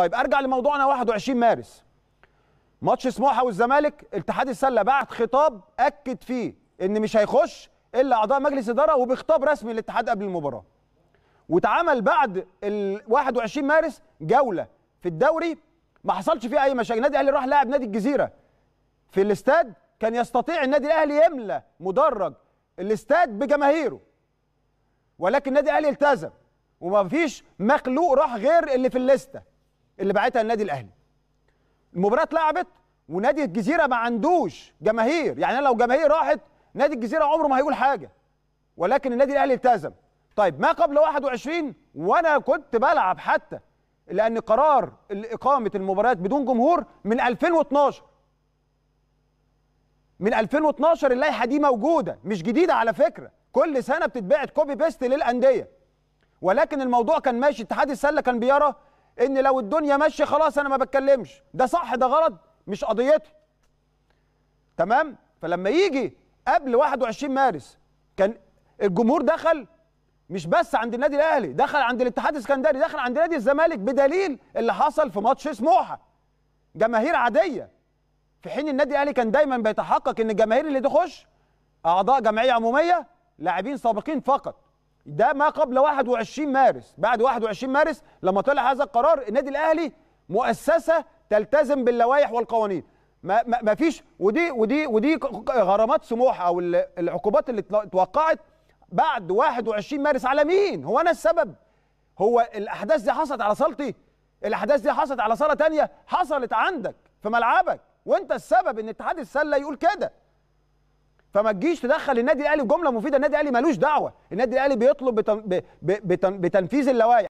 طيب ارجع لموضوعنا 21 مارس ماتش سموحه والزمالك اتحاد السله بعت خطاب اكد فيه ان مش هيخش الا اعضاء مجلس اداره وبخطاب رسمي للاتحاد قبل المباراه واتعمل بعد ال 21 مارس جوله في الدوري ما حصلش فيه اي مشاكل النادي الاهلي راح لاعب نادي الجزيره في الاستاد كان يستطيع النادي الاهلي يملى مدرج الاستاد بجماهيره ولكن النادي الاهلي التزم وما فيش مخلوق راح غير اللي في الليسته اللي باعتها النادي الاهلي المباراه اتلعبت ونادي الجزيره ما عندوش جماهير يعني انا لو جماهير راحت نادي الجزيره عمره ما هيقول حاجه ولكن النادي الاهلي التزم طيب ما قبل 21 وانا كنت بلعب حتى لان قرار اقامه المباريات بدون جمهور من 2012 من 2012 اللائحه دي موجوده مش جديده على فكره كل سنه بتتبعت كوبي بيست للانديه ولكن الموضوع كان ماشي اتحاد السله كان بيرى ان لو الدنيا ماشيه خلاص انا ما بتكلمش ده صح ده غلط مش قضيتي تمام فلما يجي قبل 21 مارس كان الجمهور دخل مش بس عند النادي الاهلي دخل عند الاتحاد الاسكندري دخل عند نادي الزمالك بدليل اللي حصل في ماتش سموحه جماهير عاديه في حين النادي الاهلي كان دايما بيتحقق ان الجماهير اللي تخش اعضاء جمعيه عموميه لاعبين سابقين فقط ده ما قبل 21 مارس بعد 21 مارس لما طلع هذا القرار النادي الاهلي مؤسسه تلتزم باللوائح والقوانين ما, ما, فيش ودي ودي ودي غرامات سموح او العقوبات اللي اتوقعت بعد 21 مارس على مين هو انا السبب هو الاحداث دي حصلت على صالتي الاحداث دي حصلت على صاله تانية حصلت عندك في ملعبك وانت السبب ان اتحاد السله يقول كده فما تجيش تدخل النادي الاهلي جمله مفيده النادي الاهلي ملوش دعوه النادي الاهلي بيطلب بتن... ب... بتن... بتنفيذ اللوائح